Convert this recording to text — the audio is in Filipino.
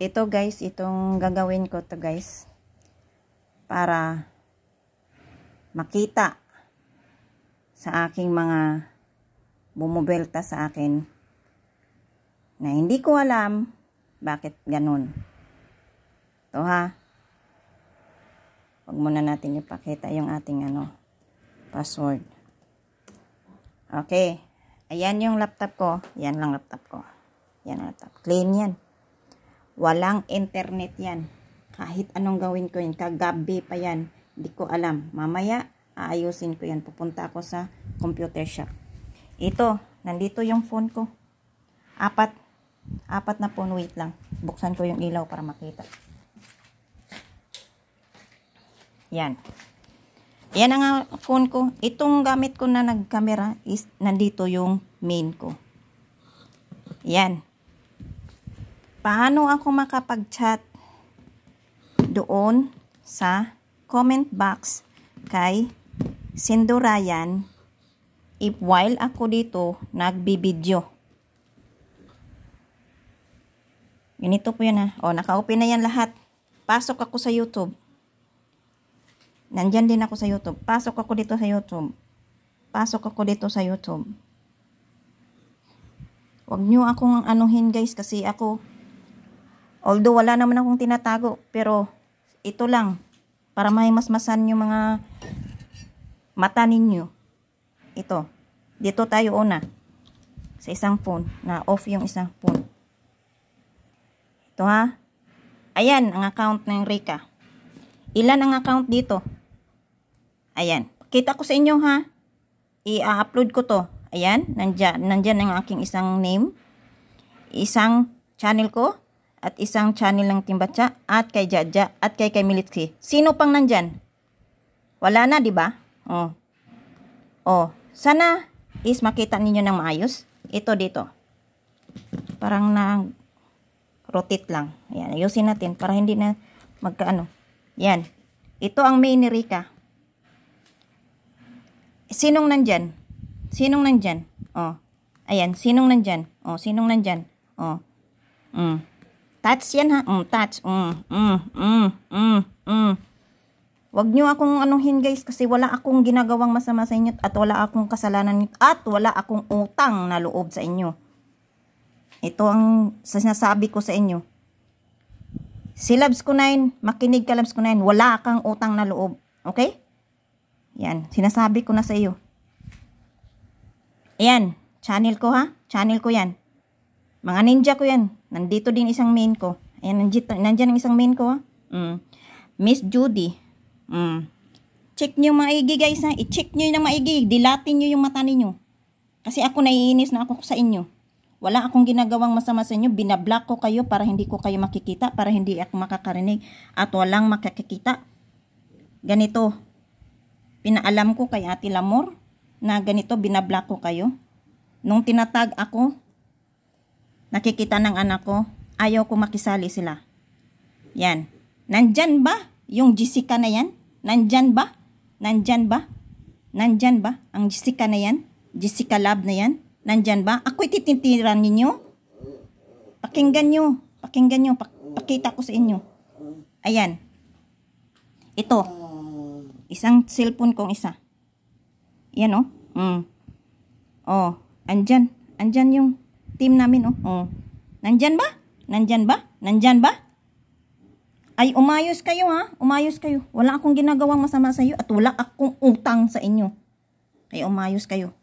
ito guys itong gagawin ko to guys para makita sa aking mga bumubelta sa akin na hindi ko alam bakit ganun to ha wag muna natin ipakita yung ating ano password okay ayan yung laptop ko yan lang laptop ko yan laptop clean yan Walang internet yan. Kahit anong gawin ko yan. Kagabi pa yan. Hindi ko alam. Mamaya, aayusin ko yan. Pupunta ako sa computer shop. Ito, nandito yung phone ko. Apat. Apat na phone. Wait lang. Buksan ko yung ilaw para makita. Yan. Yan ang ah, phone ko. Itong gamit ko na nagkamera is nandito yung main ko. Yan paano ako makapag-chat doon sa comment box kay Sindurayan if while ako dito nagbibideo. Ganito po yun ha. O, naka-open na yan lahat. Pasok ako sa YouTube. Nandyan din ako sa YouTube. Pasok ako dito sa YouTube. Pasok ako dito sa YouTube. Huwag nyo akong anuhin guys kasi ako Although wala naman akong tinatago, pero ito lang para masmasan yung mga mata ninyo. Ito. Dito tayo una sa isang phone na off yung isang phone. Ito ha. Ayan ang account ng Rika. Ilan ang account dito? Ayan. Kita ko sa inyo ha. I-upload ko to. Ayan, nandiyan nandiyan ang aking isang name. Isang channel ko at isang channel ng Timbatsa at kay Jaja at kay kay Militsi. Sino pang nandyan? Wala na, di ba? Oh. Oh, sana is makita ninyo ng maayos. Ito dito. Parang na rotate lang. Ayun, ayusin natin para hindi na magkaano. Yan. Ito ang main ni Rika. Sinong nandyan? Sinong nandyan? Oh. Ayan, sinong nandyan? Oh, sinong nandyan? Oh. Mm. Touch yan ha. Mm, touch. Mm, mm, mm, mm, mm. Huwag nyo akong anuhin guys kasi wala akong ginagawang masama sa inyo at wala akong kasalanan at wala akong utang na loob sa inyo. Ito ang sinasabi ko sa inyo. Si Labs ko 9, makinig ka Labs ko 9, wala kang utang na loob. Okay? Yan, sinasabi ko na sa iyo. Yan, channel ko ha. Channel ko yan. Mga ninja ko yan. Nandito din isang main ko. Ayan, nandito, nandyan ang isang main ko. Ha? Ah. Mm. Miss Judy. Mm. Check nyo maigi guys I-check nyo ng maigi. Dilatin nyo yung mata ninyo. Kasi ako naiinis na ako sa inyo. Wala akong ginagawang masama sa inyo. Binablock ko kayo para hindi ko kayo makikita. Para hindi ako makakarinig. At walang makakikita. Ganito. Pinaalam ko kay Ate Lamor na ganito binablock ko kayo. Nung tinatag ako, Nakikita ng anak ko, ayaw ko makisali sila. Yan. Nandyan ba yung Jessica na yan? Nandyan ba? Nandyan ba? Nandyan ba ang Jessica na yan? Jessica Lab na yan? Nandyan ba? Ako'y tititiran ninyo? Pakinggan nyo. Pakinggan nyo. Pak pakita ko sa inyo. Ayan. Ito. Isang cellphone kong isa. Yan o. Oh. Mm. Oh. Andyan. Andyan yung team namin, oh. oh. Nandiyan ba? Nandiyan ba? Nandiyan ba? Ay, umayos kayo, ha? Umayos kayo. Wala akong ginagawang masama sa iyo at wala akong utang sa inyo. Kaya umayos kayo.